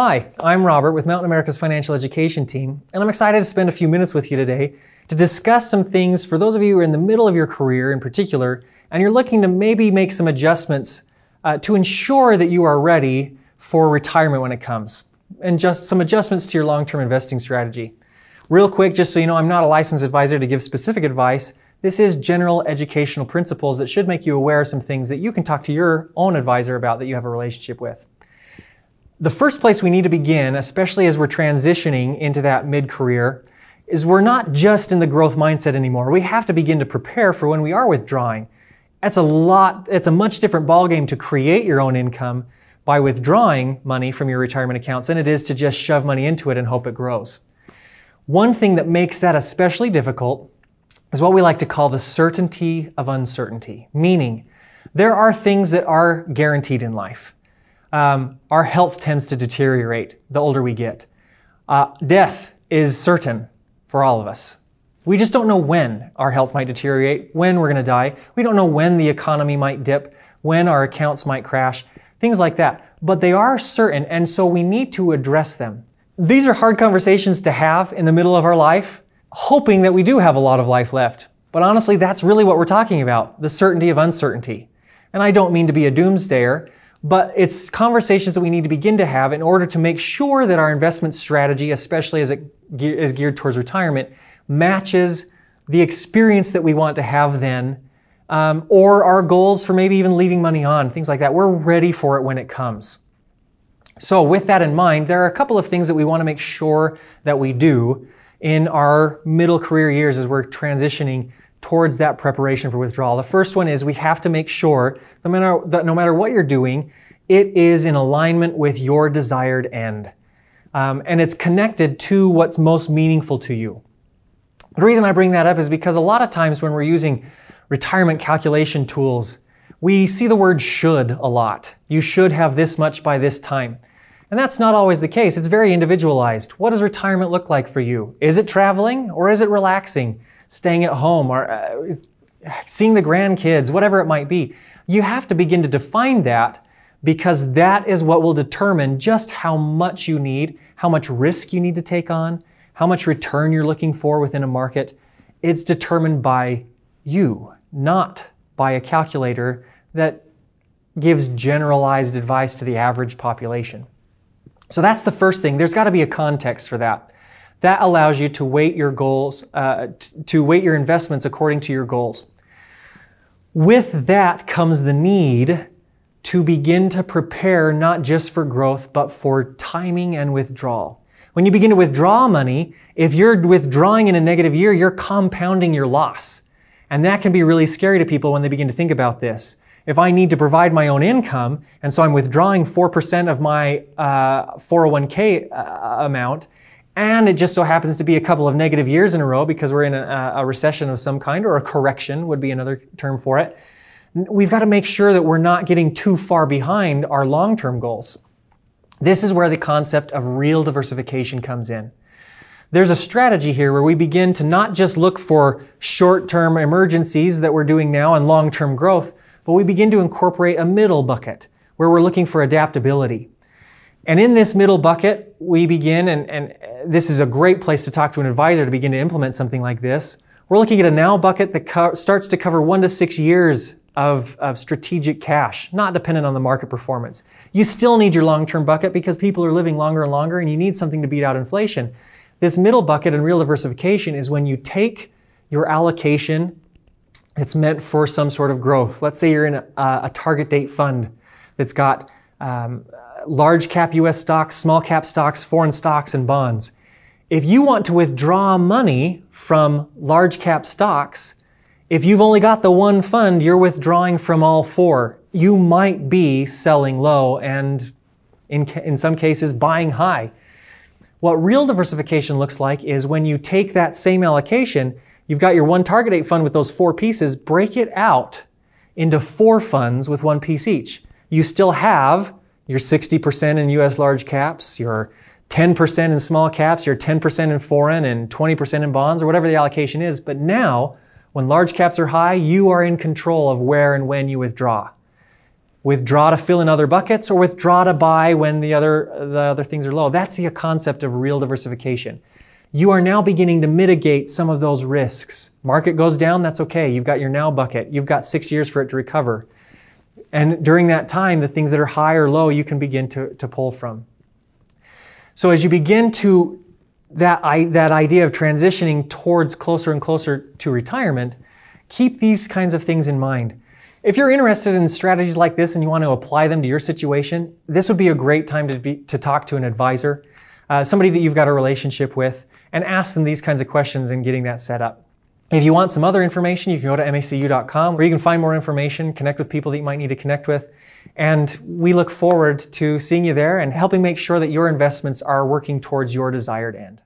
Hi, I'm Robert with Mountain America's Financial Education Team, and I'm excited to spend a few minutes with you today to discuss some things for those of you who are in the middle of your career in particular, and you're looking to maybe make some adjustments uh, to ensure that you are ready for retirement when it comes, and just some adjustments to your long term investing strategy. Real quick, just so you know, I'm not a licensed advisor to give specific advice. This is general educational principles that should make you aware of some things that you can talk to your own advisor about that you have a relationship with. The first place we need to begin, especially as we're transitioning into that mid-career, is we're not just in the growth mindset anymore. We have to begin to prepare for when we are withdrawing. That's a lot, it's a much different ballgame to create your own income by withdrawing money from your retirement accounts than it is to just shove money into it and hope it grows. One thing that makes that especially difficult is what we like to call the certainty of uncertainty, meaning there are things that are guaranteed in life um, our health tends to deteriorate the older we get. Uh, death is certain for all of us. We just don't know when our health might deteriorate, when we're going to die. We don't know when the economy might dip, when our accounts might crash, things like that. But they are certain, and so we need to address them. These are hard conversations to have in the middle of our life, hoping that we do have a lot of life left. But honestly, that's really what we're talking about the certainty of uncertainty. And I don't mean to be a doomsdayer, but it's conversations that we need to begin to have in order to make sure that our investment strategy, especially as it is geared towards retirement, matches the experience that we want to have then, um, or our goals for maybe even leaving money on, things like that. We're ready for it when it comes. So, with that in mind, there are a couple of things that we want to make sure that we do in our middle career years as we're transitioning towards that preparation for withdrawal. The first one is we have to make sure no matter, that no matter what you're doing, it is in alignment with your desired end. Um, and it's connected to what's most meaningful to you. The reason I bring that up is because a lot of times when we're using retirement calculation tools, we see the word should a lot. You should have this much by this time. And that's not always the case. It's very individualized. What does retirement look like for you? Is it traveling or is it relaxing? staying at home or uh, seeing the grandkids, whatever it might be. You have to begin to define that because that is what will determine just how much you need, how much risk you need to take on, how much return you're looking for within a market. It's determined by you, not by a calculator that gives generalized advice to the average population. So that's the first thing. There's got to be a context for that. That allows you to weight your goals, uh, to weight your investments according to your goals. With that comes the need to begin to prepare not just for growth, but for timing and withdrawal. When you begin to withdraw money, if you're withdrawing in a negative year, you're compounding your loss. And that can be really scary to people when they begin to think about this. If I need to provide my own income, and so I'm withdrawing 4% of my uh, 401k uh, amount, and it just so happens to be a couple of negative years in a row because we're in a, a recession of some kind, or a correction would be another term for it. We've got to make sure that we're not getting too far behind our long term goals. This is where the concept of real diversification comes in. There's a strategy here where we begin to not just look for short term emergencies that we're doing now and long term growth, but we begin to incorporate a middle bucket where we're looking for adaptability. And in this middle bucket, we begin, and, and this is a great place to talk to an advisor to begin to implement something like this. We're looking at a now bucket that starts to cover one to six years of, of strategic cash, not dependent on the market performance. You still need your long-term bucket because people are living longer and longer and you need something to beat out inflation. This middle bucket and real diversification is when you take your allocation it's meant for some sort of growth. Let's say you're in a, a target date fund that's got um, large cap US stocks, small cap stocks, foreign stocks, and bonds. If you want to withdraw money from large cap stocks, if you've only got the one fund, you're withdrawing from all four. You might be selling low and in, in some cases buying high. What real diversification looks like is when you take that same allocation, you've got your one target date fund with those four pieces, break it out into four funds with one piece each. You still have you're 60% in US large caps, you're 10% in small caps, you're 10% in foreign and 20% in bonds or whatever the allocation is. But now, when large caps are high, you are in control of where and when you withdraw. Withdraw to fill in other buckets or withdraw to buy when the other, the other things are low. That's the concept of real diversification. You are now beginning to mitigate some of those risks. Market goes down, that's okay. You've got your now bucket. You've got six years for it to recover. And during that time, the things that are high or low, you can begin to, to pull from. So as you begin to that, I, that idea of transitioning towards closer and closer to retirement, keep these kinds of things in mind. If you're interested in strategies like this and you want to apply them to your situation, this would be a great time to, be, to talk to an advisor, uh, somebody that you've got a relationship with, and ask them these kinds of questions and getting that set up. If you want some other information, you can go to macu.com where you can find more information, connect with people that you might need to connect with. And we look forward to seeing you there and helping make sure that your investments are working towards your desired end.